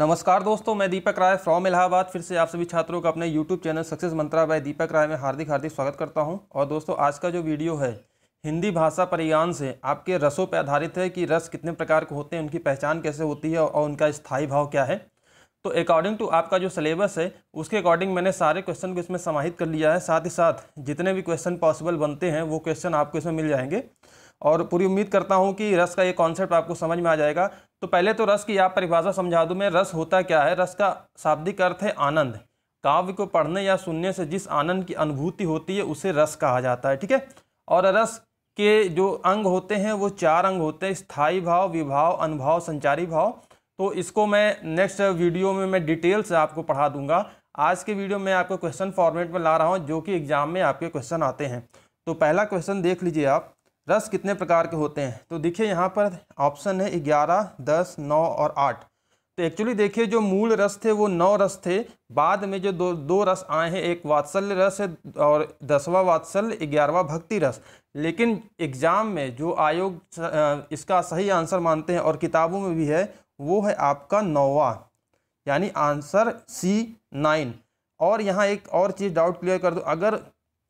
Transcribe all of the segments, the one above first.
नमस्कार दोस्तों मैं दीपक राय फ्रॉम इलाहाबाद फिर से आप सभी छात्रों का अपने YouTube channel success Mantra by Deepak Rai में हार्दिक हार्दिक स्वागत करता हूं और दोस्तों आज का जो वीडियो है हिंदी भाषा परिज्ञान से आपके रसों पर आधारित है कि रस कितने प्रकार के होते हैं उनकी पहचान कैसे होती है और उनका स्थायी भाव क्या है तो अकॉर्डिंग टू आपका जो सिलेबस है उसके अकॉर्डिंग मैंने सारे क्वेश्चन को इसमें समाहित कर लिया है साथ ही साथ जितने भी क्वेश्चन पॉसिबल बनते हैं वो क्वेश्चन आपको इसमें मिल जाएंगे और पूरी उम्मीद करता हूँ कि रस का ये कॉन्सेप्ट आपको समझ में आ जाएगा तो पहले तो रस की आप परिभाषा समझा दूँ मैं रस होता क्या है रस का शाब्दिक अर्थ है आनंद काव्य को पढ़ने या सुनने से जिस आनंद की अनुभूति होती है उसे रस कहा जाता है ठीक है और रस के जो अंग होते हैं वो चार अंग होते हैं स्थायी भाव विभाव अनुभाव संचारी भाव तो इसको मैं नेक्स्ट वीडियो में मैं डिटेल से आपको पढ़ा दूंगा आज के वीडियो में आपको क्वेश्चन फॉर्मेट में ला रहा हूँ जो कि एग्ज़ाम में आपके क्वेश्चन आते हैं तो पहला क्वेश्चन देख लीजिए आप रस कितने प्रकार के होते हैं तो देखिए यहाँ पर ऑप्शन है ग्यारह दस नौ और आठ तो एक्चुअली देखिए जो मूल रस थे वो नौ रस थे बाद में जो दो दो रस आए हैं एक वात्सल्य रस है और दसवा वात्सल्य ग्यारहवा भक्ति रस लेकिन एग्ज़ाम में जो आयोग इसका सही आंसर मानते हैं और किताबों में भी है वो है आपका नौवा यानी आंसर सी नाइन और यहाँ एक और चीज़ डाउट क्लियर कर दो अगर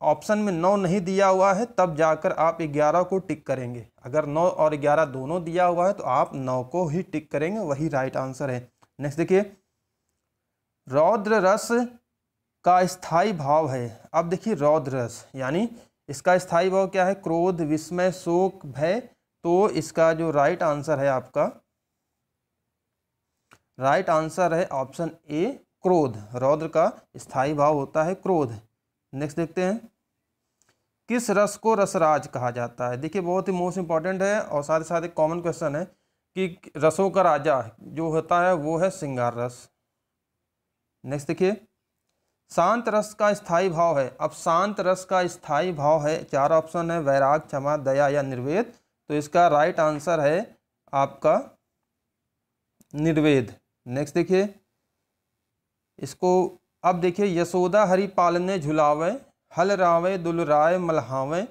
ऑप्शन में नौ नहीं दिया हुआ है तब जाकर आप ग्यारह को टिक करेंगे अगर नौ और ग्यारह दोनों दिया हुआ है तो आप नौ को ही टिक करेंगे वही राइट आंसर है नेक्स्ट देखिए रौद्र रस का स्थाई भाव है अब देखिए रौद्र रस यानी इसका स्थाई भाव क्या है क्रोध विस्मय शोक भय तो इसका जो राइट आंसर है आपका राइट आंसर है ऑप्शन ए क्रोध रौद्र का स्थाई भाव होता है क्रोध नेक्स्ट देखते हैं किस रस को रसराज कहा जाता है देखिए बहुत ही मोस्ट इंपॉर्टेंट है और साथ ही साथ एक कॉमन क्वेश्चन है कि रसों का राजा जो होता है वो है सिंगार रस नेक्स्ट देखिए शांत रस का स्थाई भाव है अब शांत रस का स्थाई भाव है चार ऑप्शन है वैराग क्षमा दया या निर्वेद तो इसका राइट आंसर है आपका निर्वेद नेक्स्ट देखिए इसको अब देखिए यशोदा हरिपाल ने झुलावे हल रावे दुलराय मल्हावे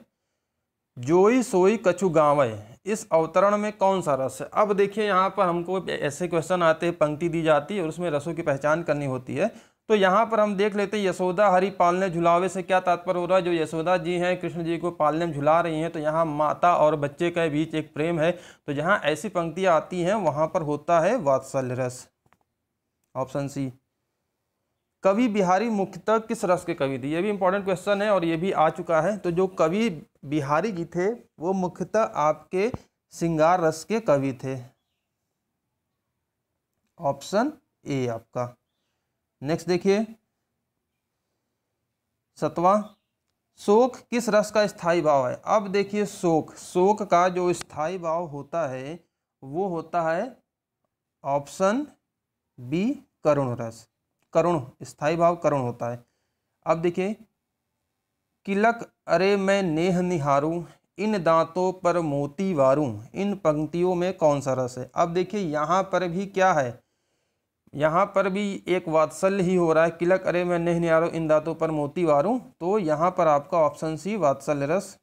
जोई सोई कछु गावें इस अवतरण में कौन सा रस है अब देखिए यहाँ पर हमको ऐसे क्वेश्चन आते हैं पंक्ति दी जाती है और उसमें रसों की पहचान करनी होती है तो यहाँ पर हम देख लेते हैं यशोदा हरि पालने झुलावे से क्या तात्पर्य हो रहा है जो यशोदा जी हैं कृष्ण जी को पालने में झुला रही हैं तो यहाँ माता और बच्चे के बीच एक प्रेम है तो जहाँ ऐसी पंक्तियाँ आती हैं वहाँ पर होता है वात्सल्य रस ऑप्शन सी कवि बिहारी मुख्यतः किस रस के कवि थे ये भी इंपॉर्टेंट क्वेश्चन है और ये भी आ चुका है तो जो कवि बिहारी जी थे वो मुख्यतः आपके सिंगार रस के कवि थे ऑप्शन ए आपका नेक्स्ट देखिए सतवा शोक किस रस का स्थाई भाव है अब देखिए शोक शोक का जो स्थाई भाव होता है वो होता है ऑप्शन बी करुण रस करुण स्थाई भाव करुण होता है अब देखिए किलक अरे मैं नेह निहारू इन दांतों पर मोती वारूँ इन पंक्तियों में कौन सा रस है अब देखिए यहाँ पर भी क्या है यहाँ पर भी एक वात्सल्य ही हो रहा है किलक अरे मैं नेह निहारूँ इन दांतों पर मोती वारूँ तो यहाँ पर आपका ऑप्शन सी वात्सल्य रस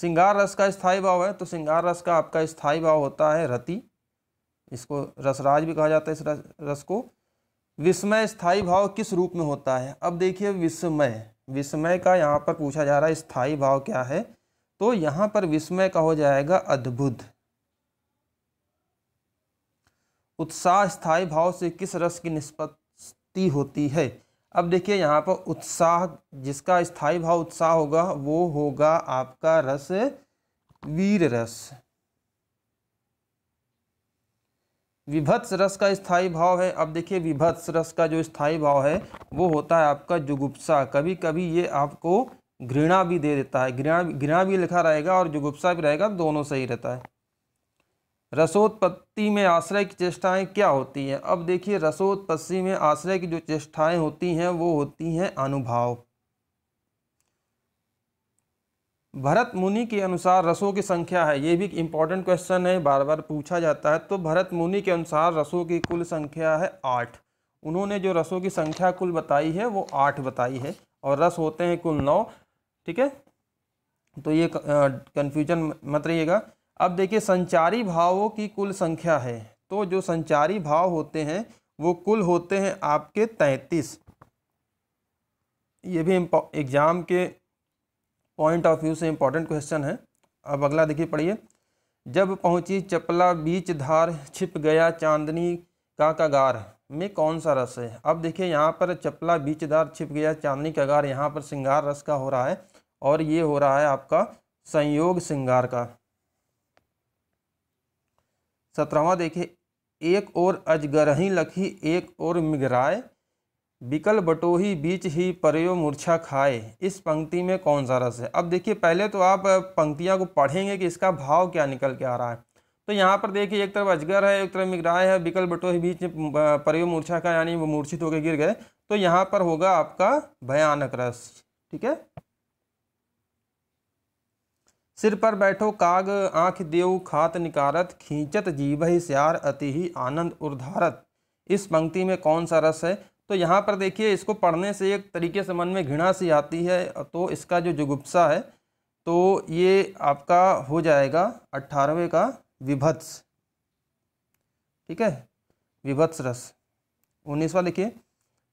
सिंगार रस का स्थाई भाव है तो सिंगार रस का आपका स्थाई भाव होता है रति इसको रसराज भी कहा जाता है इस रस रस को विस्मय स्थायी भाव किस रूप में होता है अब देखिए विस्मय विस्मय का यहाँ पर पूछा जा रहा है स्थायी भाव क्या है तो यहाँ पर विस्मय का हो जाएगा अद्भुत उत्साह स्थायी भाव से किस रस की निष्पत्ति होती है अब देखिए यहाँ पर उत्साह जिसका स्थायी भाव उत्साह होगा वो होगा आपका रस वीर रस विभत्स रस का स्थायी भाव है अब देखिए विभत्स रस का जो स्थायी भाव है वो होता है आपका जुगुप्सा कभी कभी ये आपको घृणा भी दे देता है घृणा घृणा भी लिखा रहेगा और जुगुप्सा भी रहेगा दोनों सही रहता है रसोत्पत्ति में आश्रय की चेष्टाएं क्या होती हैं अब देखिए रसोत्पत्ति में आश्रय की जो चेष्टाएं होती हैं वो होती हैं अनुभाव भरत मुनि के अनुसार रसों की संख्या है ये भी इम्पॉर्टेंट क्वेश्चन है बार बार पूछा जाता है तो भरत मुनि के अनुसार रसों की कुल संख्या है आठ उन्होंने जो रसों की संख्या कुल बताई है वो आठ बताई है और रस होते हैं कुल नौ ठीक है तो ये कन्फ्यूजन मत रहिएगा अब देखिए संचारी भावों की कुल संख्या है तो जो संचारी भाव होते हैं वो कुल होते हैं आपके तैंतीस ये भी एग्ज़ाम के पॉइंट ऑफ व्यू से इम्पॉर्टेंट क्वेश्चन है अब अगला देखिए पढ़िए जब पहुंची चपला बीच धार छिप गया चांदनी का कगार में कौन सा रस है अब देखिए यहाँ पर चपला बीच धार छिप गया चांदनी कगार यहाँ पर श्रृंगार रस का हो रहा है और ये हो रहा है आपका संयोग श्रृंगार का सत्रहवा देखिए एक और अजगरही लखी एक और मिगराए बिकल बटोही बीच ही परयो मूर्छा खाए इस पंक्ति में कौन सा रस है अब देखिए पहले तो आप पंक्तियाँ को पढ़ेंगे कि इसका भाव क्या निकल के आ रहा है तो यहाँ पर देखिए एक तरफ अजगर है एक तरफ मिगराय है बिकल बटोही बीच परयो मूर्छा का यानी वो मूर्छित होकर गिर गए तो यहाँ पर होगा आपका भयानक रस ठीक है सिर पर बैठो काग आँख देव खात निकारत खींचत जीव ही स्यार अति ही आनंद उर्धारत इस पंक्ति में कौन सा रस है तो यहाँ पर देखिए इसको पढ़ने से एक तरीके से मन में घृणा सी आती है तो इसका जो जुगुप्सा है तो ये आपका हो जाएगा अट्ठारहवें का विभत्स ठीक है विभत्स रस उन्नीसवा लिखिए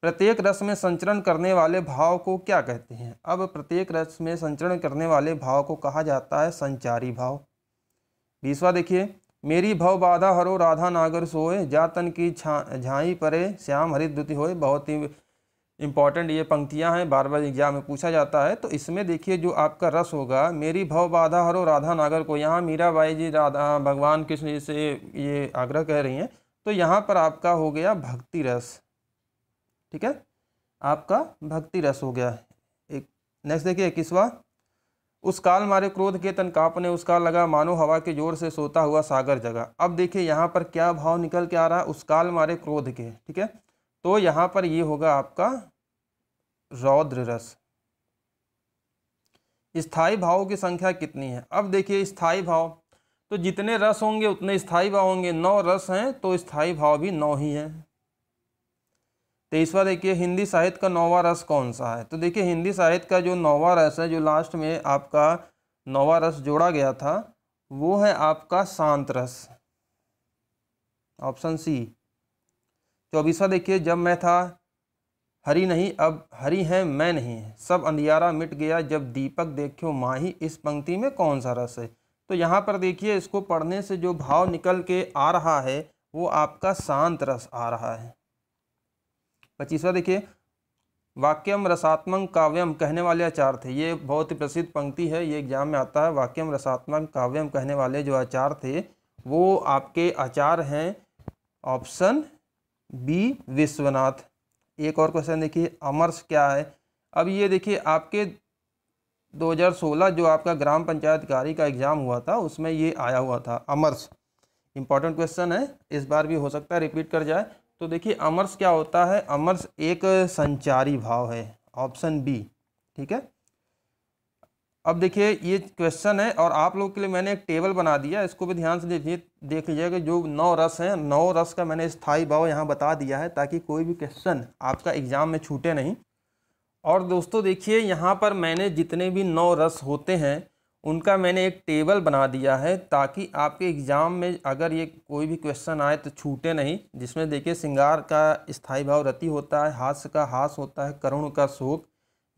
प्रत्येक रस में संचरण करने वाले भाव को क्या कहते हैं अब प्रत्येक रस में संचरण करने वाले भाव को कहा जाता है संचारी भाव बीसवा देखिए मेरी भव बाधा हरो राधा नागर सोए जातन की छा झाई परे श्याम हरित द्युति होए बहुत ही इम्पॉर्टेंट ये पंक्तियाँ हैं बार बार एग्जाम में पूछा जाता है तो इसमें देखिए जो आपका रस होगा मेरी भव बाधा हरो राधा नागर को यहाँ मीराबाई जी राधा भगवान कृष्ण जी से ये आग्रह कह रही हैं तो यहाँ पर आपका हो गया भक्ति रस ठीक है आपका भक्ति रस हो गया एक नेक्स्ट देखिए किसवा उस काल मारे क्रोध के तन कांपने उसका लगा मानो हवा के जोर से सोता हुआ सागर जगा अब देखिए यहाँ पर क्या भाव निकल के आ रहा है उस काल मारे क्रोध के ठीक है तो यहाँ पर ये होगा आपका रौद्र रस स्थाई भावों की संख्या कितनी है अब देखिए स्थाई भाव तो जितने रस होंगे उतने स्थाई भाव होंगे नौ रस हैं तो स्थाई भाव भी नौ ही हैं तेईसवा तो देखिए हिंदी साहित्य का नौवा रस कौन सा है तो देखिए हिंदी साहित्य का जो नौवा रस है जो लास्ट में आपका नौवा रस जोड़ा गया था वो है आपका शांत रस ऑप्शन सी चौबीसवा देखिए जब मैं था हरी नहीं अब हरी है मैं नहीं है सब अंधियारा मिट गया जब दीपक देखो माही इस पंक्ति में कौन सा रस है तो यहाँ पर देखिए इसको पढ़ने से जो भाव निकल के आ रहा है वो आपका शांत रस आ रहा है पच्चीसवा देखिए वाक्यम रसात्मक काव्यम कहने वाले आचार थे ये बहुत ही प्रसिद्ध पंक्ति है ये एग्जाम में आता है वाक्यम रसात्मक काव्यम कहने वाले जो आचार थे वो आपके आचार हैं ऑप्शन बी विश्वनाथ एक और क्वेश्चन देखिए अमर्श क्या है अब ये देखिए आपके 2016 जो आपका ग्राम पंचायत कार्य का एग्ज़ाम हुआ था उसमें ये आया हुआ था अमर्श इंपॉर्टेंट क्वेश्चन है इस बार भी हो सकता है रिपीट कर जाए तो देखिए अमर्स क्या होता है अमर्स एक संचारी भाव है ऑप्शन बी ठीक है अब देखिए ये क्वेश्चन है और आप लोग के लिए मैंने एक टेबल बना दिया इसको भी ध्यान से देखिए देख लीजिएगा जो नौ रस हैं नौ रस का मैंने स्थाई भाव यहाँ बता दिया है ताकि कोई भी क्वेश्चन आपका एग्ज़ाम में छूटे नहीं और दोस्तों देखिए यहाँ पर मैंने जितने भी नौ रस होते हैं उनका मैंने एक टेबल बना दिया है ताकि आपके एग्ज़ाम में अगर ये कोई भी क्वेश्चन आए तो छूटे नहीं जिसमें देखिए सिंगार का स्थाई भाव रति होता है हास्य का हास होता है करुण का शोक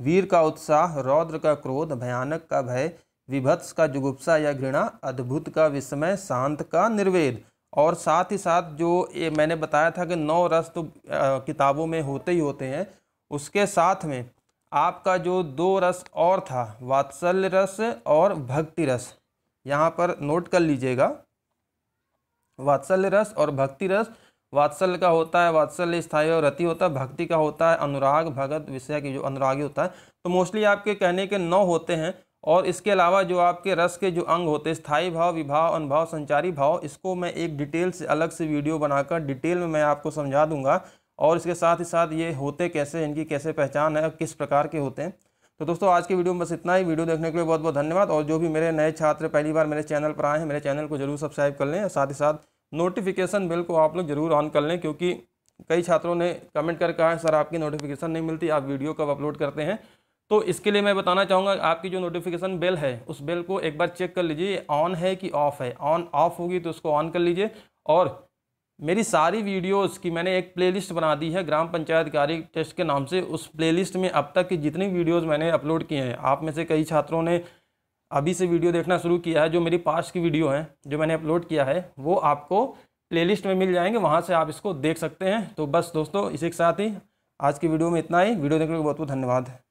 वीर का उत्साह रौद्र का क्रोध भयानक का भय विभत्स का जुगुप्सा या घृणा अद्भुत का विस्मय शांत का निर्वेद और साथ ही साथ जो ये मैंने बताया था कि नौ रस तो किताबों में होते ही होते हैं उसके साथ में आपका जो दो रस और था वात्सल्य रस और भक्ति रस यहाँ पर नोट कर लीजिएगा वात्सल्य रस और भक्ति रस वात्सल्य का होता है वात्सल्य स्थायी और रति होता है भक्ति का होता है अनुराग भगत विषय की जो अनुरागी होता है तो मोस्टली आपके कहने के नौ होते हैं और इसके अलावा जो आपके रस के जो अंग होते हैं स्थायी भाव विभाव अनुभाव संचारी भाव इसको मैं एक डिटेल से अलग से वीडियो बनाकर डिटेल में मैं आपको समझा दूंगा और इसके साथ ही साथ ये होते कैसे इनकी कैसे पहचान है किस प्रकार के होते हैं तो दोस्तों आज की वीडियो में बस इतना ही वीडियो देखने के लिए बहुत बहुत धन्यवाद और जो भी मेरे नए छात्र पहली बार मेरे चैनल पर आए हैं मेरे चैनल को जरूर सब्सक्राइब कर लें साथ ही साथ नोटिफिकेशन बिल को आप लोग जरूर ऑन कर लें क्योंकि कई छात्रों ने कमेंट कर कहा है सर आपकी नोटिफिकेशन नहीं मिलती आप वीडियो कब अपलोड करते हैं तो इसके लिए मैं बताना चाहूँगा आपकी जो नोटिफिकेशन बेल है उस बेल को एक बार चेक कर लीजिए ऑन है कि ऑफ़ है ऑन ऑफ होगी तो उसको ऑन कर लीजिए और मेरी सारी वीडियोस की मैंने एक प्लेलिस्ट बना दी है ग्राम पंचायत कार्य टेस्ट के नाम से उस प्लेलिस्ट में अब तक की जितनी वीडियोस मैंने अपलोड किए हैं आप में से कई छात्रों ने अभी से वीडियो देखना शुरू किया है जो मेरी पास्ट की वीडियो हैं जो मैंने अपलोड किया है वो आपको प्ले में मिल जाएंगे वहाँ से आप इसको देख सकते हैं तो बस दोस्तों इसी के साथ ही आज की वीडियो में इतना ही वीडियो देखने को बहुत बहुत धन्यवाद